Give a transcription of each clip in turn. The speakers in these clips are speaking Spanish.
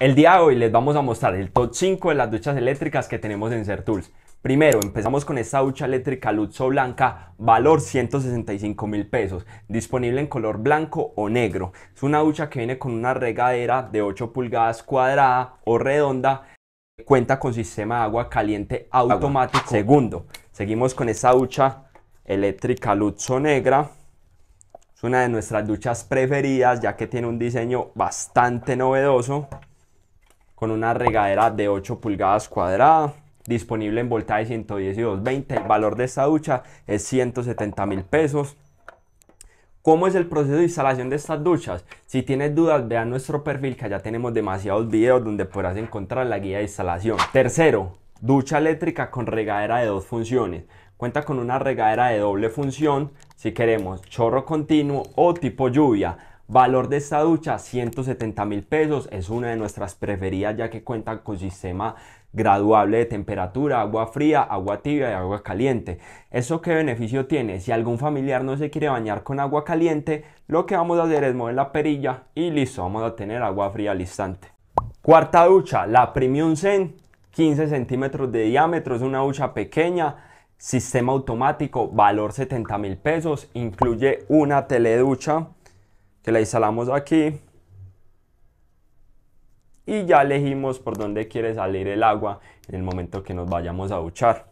El día de hoy les vamos a mostrar el top 5 de las duchas eléctricas que tenemos en Sertools. Primero, empezamos con esta ducha eléctrica Luxo Blanca, valor 165 mil pesos, disponible en color blanco o negro. Es una ducha que viene con una regadera de 8 pulgadas cuadrada o redonda, cuenta con sistema de agua caliente automático. Segundo, seguimos con esta ducha eléctrica Luxo Negra, es una de nuestras duchas preferidas ya que tiene un diseño bastante novedoso con una regadera de 8 pulgadas cuadrada disponible en voltaje 220 El valor de esta ducha es 170 mil pesos. ¿Cómo es el proceso de instalación de estas duchas? Si tienes dudas, vean nuestro perfil que ya tenemos demasiados videos donde podrás encontrar la guía de instalación. Tercero, ducha eléctrica con regadera de dos funciones. Cuenta con una regadera de doble función si queremos chorro continuo o tipo lluvia Valor de esta ducha, 170 mil pesos. Es una de nuestras preferidas ya que cuenta con sistema graduable de temperatura, agua fría, agua tibia y agua caliente. ¿Eso qué beneficio tiene? Si algún familiar no se quiere bañar con agua caliente, lo que vamos a hacer es mover la perilla y listo, vamos a tener agua fría al instante. Cuarta ducha, la Premium Zen, 15 centímetros de diámetro, es una ducha pequeña, sistema automático, valor 70 mil pesos, incluye una teleducha, la instalamos aquí. Y ya elegimos por dónde quiere salir el agua en el momento que nos vayamos a duchar.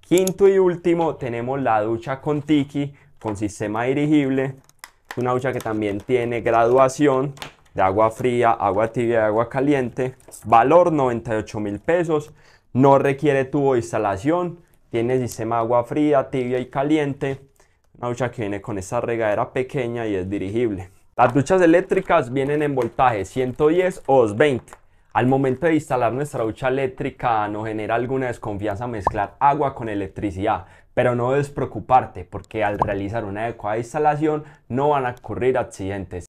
Quinto y último, tenemos la ducha con Tiki, con sistema dirigible. Una ducha que también tiene graduación de agua fría, agua tibia y agua caliente. Valor 98 mil pesos. No requiere tubo de instalación. Tiene sistema agua fría, tibia y caliente. Una ducha que viene con esa regadera pequeña y es dirigible. Las duchas eléctricas vienen en voltaje 110 o 220. Al momento de instalar nuestra ducha eléctrica nos genera alguna desconfianza mezclar agua con electricidad, pero no debes preocuparte porque al realizar una adecuada instalación no van a ocurrir accidentes.